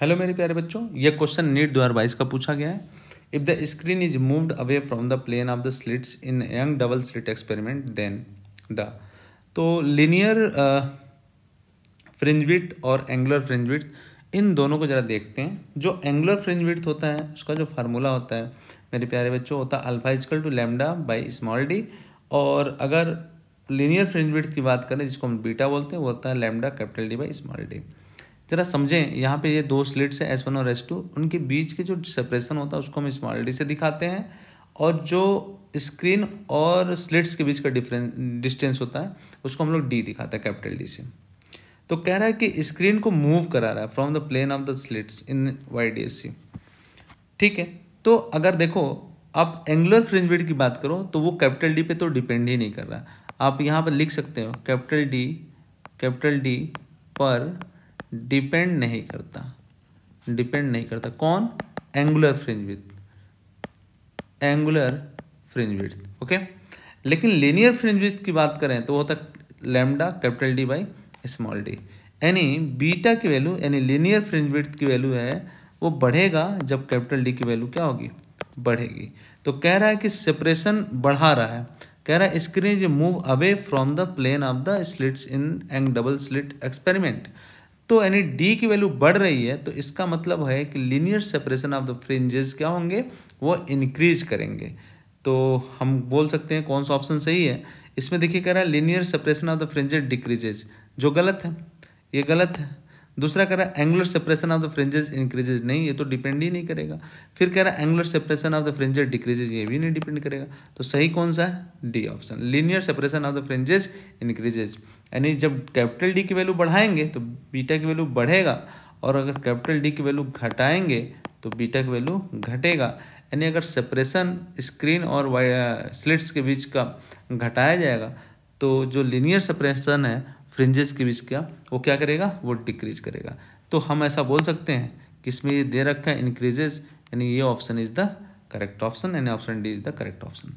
hello मेरे प्यारे बच्चों यह क्वेश्चन नीट दो हज़ार बाईस का पूछा गया है if the screen is moved away from the plane of the slits in Young double slit experiment then the तो लिनियर फ्रिंजविट uh, और एंगुलर फ्रिंज इन दोनों को ज़रा देखते हैं जो एंगुलर फ्रिंज होता है उसका जो फार्मूला होता है मेरे प्यारे बच्चों होता है alpha to lambda by small D और अगर लीनियर फ्रिंजविट की बात करें जिसको हम बीटा बोलते हैं वो होता है lambda capital D by small D जरा समझें यहाँ पे ये दो स्लिट्स है एस वन और एस टू उनके बीच के जो सेपरेशन होता है उसको हम स्मॉल डी से दिखाते हैं और जो स्क्रीन और स्लिट्स के बीच का डिफरेंस डिस्टेंस होता है उसको हम लोग डी दिखाते हैं कैपिटल डी से तो कह रहा है कि स्क्रीन को मूव करा रहा है from the plane of the slits in Y D S C ठीक है तो अगर देखो आप एंगुलर फ्रिंज की बात करो तो वो कैपिटल डी पे तो डिपेंड ही नहीं कर रहा आप यहाँ पर लिख सकते हो कैपिटल डी कैपिटल डी पर डिपेंड नहीं करता डिपेंड नहीं करता कौन angular fringe width angular fringe width okay लेकिन लीनियर फ्रिंज विथ की बात करें तो वो होता lambda capital D by small D यानी बीटा की वैल्यू यानी लीनियर फ्रिंज विथ की वैल्यू है वो बढ़ेगा जब कैपिटल डी की वैल्यू क्या होगी बढ़ेगी तो कह रहा है कि सेपरेशन बढ़ा रहा है कह रहा है स्क्रीन जो move away from the plane of the slits in Young double slit experiment तो यानी डी की वैल्यू बढ़ रही है तो इसका मतलब है कि linear separation of the fringes क्या होंगे वो इंक्रीज करेंगे तो हम बोल सकते हैं कौन सा ऑप्शन सही है इसमें देखिए कह रहा है linear separation of the fringes decreases जो गलत है ये गलत है दूसरा कह रहा है angular separation of the fringes increases नहीं ये तो डिपेंड ही नहीं करेगा फिर कह रहा है angular separation of the fringes decreases ये भी नहीं डिपेंड करेगा तो सही कौन सा है D option linear separation of the fringes increases यानी जब कैपिटल डी की वैल्यू बढ़ाएंगे तो बीटा की वैल्यू बढ़ेगा और अगर कैपिटल डी की वैल्यू घटाएंगे तो बीटा की वैल्यू घटेगा यानी अगर सेपरेशन स्क्रीन और स्लिट्स के बीच का घटाया जाएगा तो जो लीनियर सेपरेशन है फ्रिंजेस के बीच क्या वो क्या करेगा वो डिक्रीज करेगा तो हम ऐसा बोल सकते हैं कि इसमें ये दे रखा है इंक्रीजेज यानी ये option is the correct option यानी option D is the correct option